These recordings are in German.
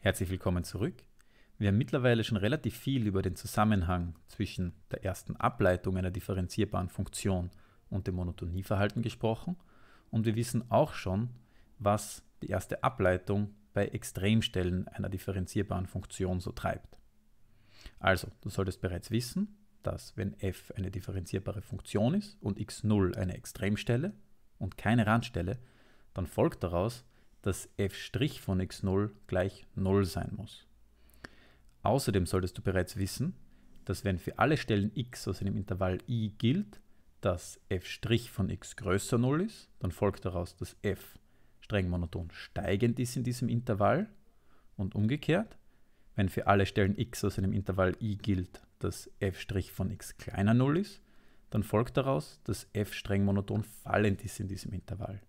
Herzlich willkommen zurück. Wir haben mittlerweile schon relativ viel über den Zusammenhang zwischen der ersten Ableitung einer differenzierbaren Funktion und dem Monotonieverhalten gesprochen und wir wissen auch schon, was die erste Ableitung bei Extremstellen einer differenzierbaren Funktion so treibt. Also, du solltest bereits wissen, dass wenn f eine differenzierbare Funktion ist und x0 eine Extremstelle und keine Randstelle, dann folgt daraus, dass f' von x0 gleich 0 sein muss. Außerdem solltest du bereits wissen, dass wenn für alle Stellen x aus einem Intervall i gilt, dass f' von x größer 0 ist, dann folgt daraus, dass f streng monoton steigend ist in diesem Intervall und umgekehrt, wenn für alle Stellen x aus einem Intervall i gilt, dass f' von x kleiner 0 ist, dann folgt daraus, dass f streng monoton fallend ist in diesem Intervall.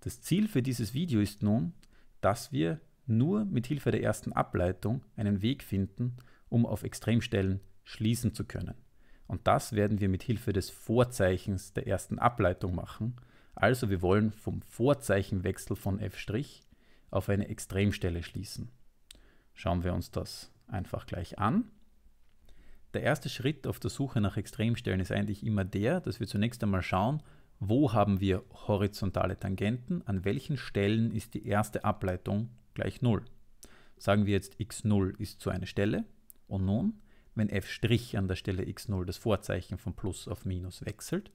Das Ziel für dieses Video ist nun, dass wir nur mit Hilfe der ersten Ableitung einen Weg finden, um auf Extremstellen schließen zu können. Und das werden wir mit Hilfe des Vorzeichens der ersten Ableitung machen. Also wir wollen vom Vorzeichenwechsel von f' auf eine Extremstelle schließen. Schauen wir uns das einfach gleich an. Der erste Schritt auf der Suche nach Extremstellen ist eigentlich immer der, dass wir zunächst einmal schauen, wo haben wir horizontale Tangenten? An welchen Stellen ist die erste Ableitung gleich 0? Sagen wir jetzt x0 ist zu einer Stelle. Und nun, wenn f' an der Stelle x0 das Vorzeichen von Plus auf Minus wechselt,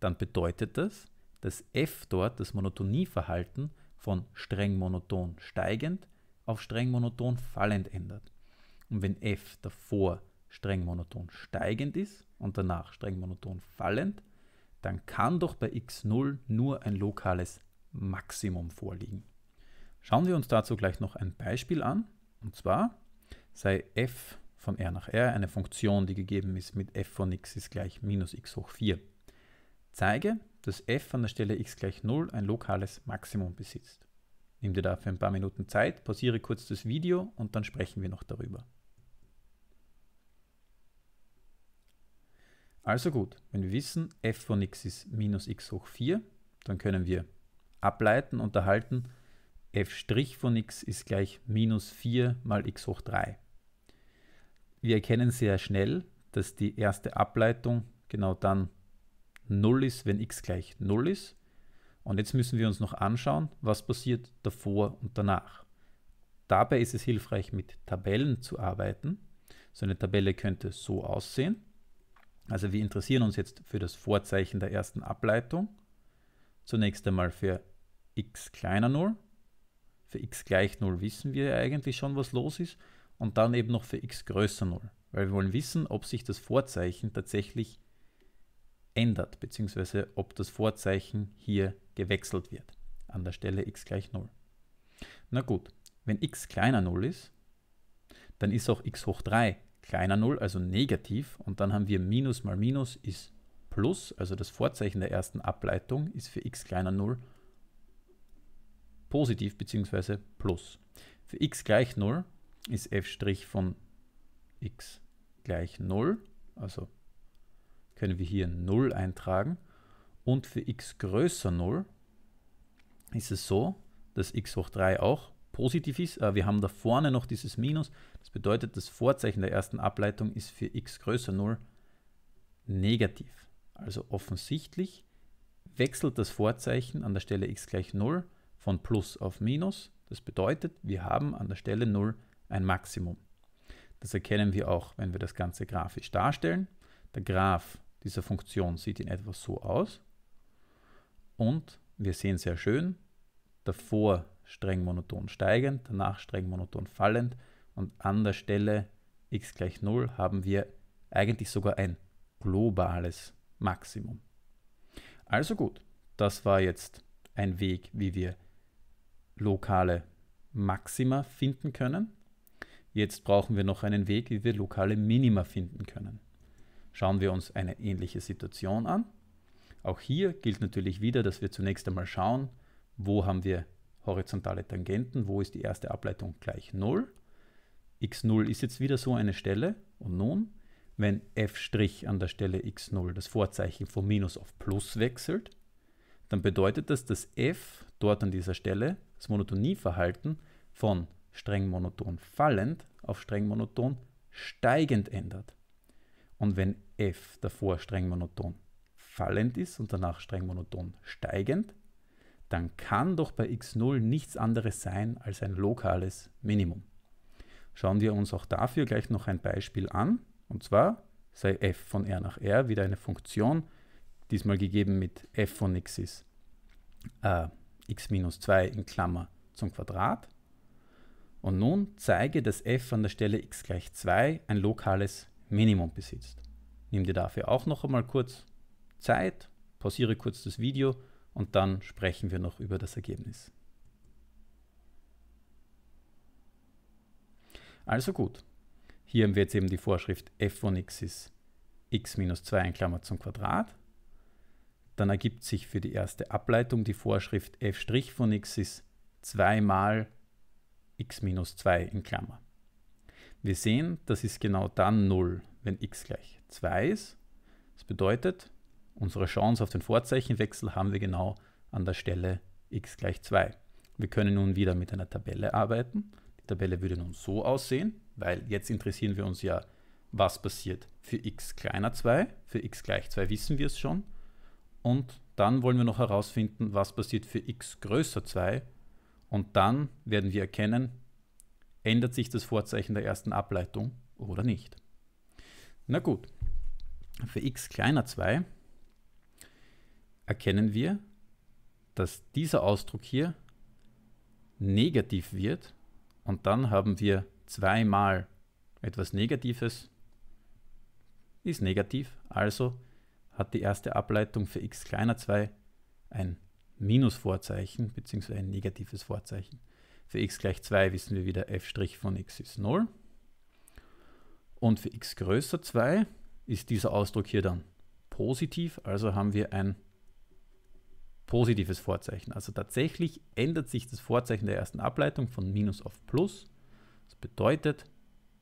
dann bedeutet das, dass f dort das Monotonieverhalten von streng monoton steigend auf streng monoton fallend ändert. Und wenn f davor streng monoton steigend ist und danach streng monoton fallend, dann kann doch bei x0 nur ein lokales Maximum vorliegen. Schauen wir uns dazu gleich noch ein Beispiel an. Und zwar sei f von r nach r eine Funktion, die gegeben ist mit f von x ist gleich minus x hoch 4. Zeige, dass f an der Stelle x gleich 0 ein lokales Maximum besitzt. Nimm dir dafür ein paar Minuten Zeit, pausiere kurz das Video und dann sprechen wir noch darüber. Also gut, wenn wir wissen, f von x ist minus x hoch 4, dann können wir ableiten und erhalten, f' von x ist gleich minus 4 mal x hoch 3. Wir erkennen sehr schnell, dass die erste Ableitung genau dann 0 ist, wenn x gleich 0 ist. Und jetzt müssen wir uns noch anschauen, was passiert davor und danach. Dabei ist es hilfreich, mit Tabellen zu arbeiten. So eine Tabelle könnte so aussehen. Also wir interessieren uns jetzt für das Vorzeichen der ersten Ableitung. Zunächst einmal für x kleiner 0. Für x gleich 0 wissen wir eigentlich schon, was los ist. Und dann eben noch für x größer 0. Weil wir wollen wissen, ob sich das Vorzeichen tatsächlich ändert, beziehungsweise ob das Vorzeichen hier gewechselt wird, an der Stelle x gleich 0. Na gut, wenn x kleiner 0 ist, dann ist auch x hoch 3 kleiner 0, also negativ. Und dann haben wir Minus mal Minus ist Plus, also das Vorzeichen der ersten Ableitung ist für x kleiner 0 positiv bzw. Plus. Für x gleich 0 ist f' von x gleich 0, also können wir hier 0 eintragen. Und für x größer 0 ist es so, dass x hoch 3 auch positiv ist, aber wir haben da vorne noch dieses Minus. Das bedeutet, das Vorzeichen der ersten Ableitung ist für x größer 0 negativ. Also offensichtlich wechselt das Vorzeichen an der Stelle x gleich 0 von plus auf minus. Das bedeutet, wir haben an der Stelle 0 ein Maximum. Das erkennen wir auch, wenn wir das Ganze grafisch darstellen. Der Graph dieser Funktion sieht in etwa so aus. Und wir sehen sehr schön, davor streng monoton steigend, danach streng monoton fallend und an der Stelle x gleich 0 haben wir eigentlich sogar ein globales Maximum. Also gut, das war jetzt ein Weg, wie wir lokale Maxima finden können. Jetzt brauchen wir noch einen Weg, wie wir lokale Minima finden können. Schauen wir uns eine ähnliche Situation an. Auch hier gilt natürlich wieder, dass wir zunächst einmal schauen, wo haben wir horizontale Tangenten, wo ist die erste Ableitung gleich 0. x0 ist jetzt wieder so eine Stelle und nun, wenn f' an der Stelle x0 das Vorzeichen von Minus auf Plus wechselt, dann bedeutet das, dass f dort an dieser Stelle das Monotonieverhalten von streng monoton fallend auf streng monoton steigend ändert. Und wenn f davor streng monoton fallend ist und danach streng monoton steigend, dann kann doch bei x0 nichts anderes sein als ein lokales Minimum. Schauen wir uns auch dafür gleich noch ein Beispiel an. Und zwar sei f von r nach r wieder eine Funktion, diesmal gegeben mit f von x ist äh, x minus 2 in Klammer zum Quadrat. Und nun zeige, dass f an der Stelle x gleich 2 ein lokales Minimum besitzt. Nimm dir dafür auch noch einmal kurz Zeit, pausiere kurz das Video und dann sprechen wir noch über das Ergebnis. Also gut, hier haben wir jetzt eben die Vorschrift f von x ist x minus 2 in Klammer zum Quadrat. Dann ergibt sich für die erste Ableitung die Vorschrift f' von x ist 2 mal x minus 2 in Klammer. Wir sehen, das ist genau dann 0, wenn x gleich 2 ist. Das bedeutet, Unsere Chance auf den Vorzeichenwechsel haben wir genau an der Stelle x gleich 2. Wir können nun wieder mit einer Tabelle arbeiten. Die Tabelle würde nun so aussehen, weil jetzt interessieren wir uns ja, was passiert für x kleiner 2. Für x gleich 2 wissen wir es schon. Und dann wollen wir noch herausfinden, was passiert für x größer 2. Und dann werden wir erkennen, ändert sich das Vorzeichen der ersten Ableitung oder nicht. Na gut, für x kleiner 2 erkennen wir, dass dieser Ausdruck hier negativ wird und dann haben wir zweimal etwas Negatives ist negativ, also hat die erste Ableitung für x kleiner 2 ein Minusvorzeichen bzw. ein negatives Vorzeichen. Für x gleich 2 wissen wir wieder f' von x ist 0 und für x größer 2 ist dieser Ausdruck hier dann positiv, also haben wir ein positives Vorzeichen. Also tatsächlich ändert sich das Vorzeichen der ersten Ableitung von Minus auf Plus. Das bedeutet,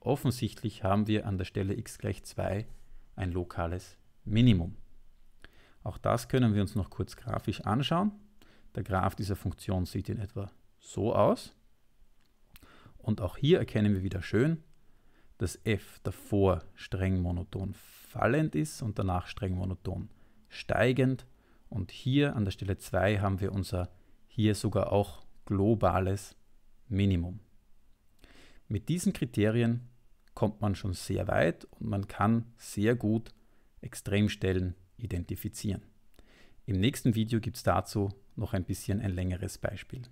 offensichtlich haben wir an der Stelle x gleich 2 ein lokales Minimum. Auch das können wir uns noch kurz grafisch anschauen. Der Graph dieser Funktion sieht in etwa so aus. Und auch hier erkennen wir wieder schön, dass f davor streng monoton fallend ist und danach streng monoton steigend und hier an der Stelle 2 haben wir unser hier sogar auch globales Minimum. Mit diesen Kriterien kommt man schon sehr weit und man kann sehr gut Extremstellen identifizieren. Im nächsten Video gibt es dazu noch ein bisschen ein längeres Beispiel.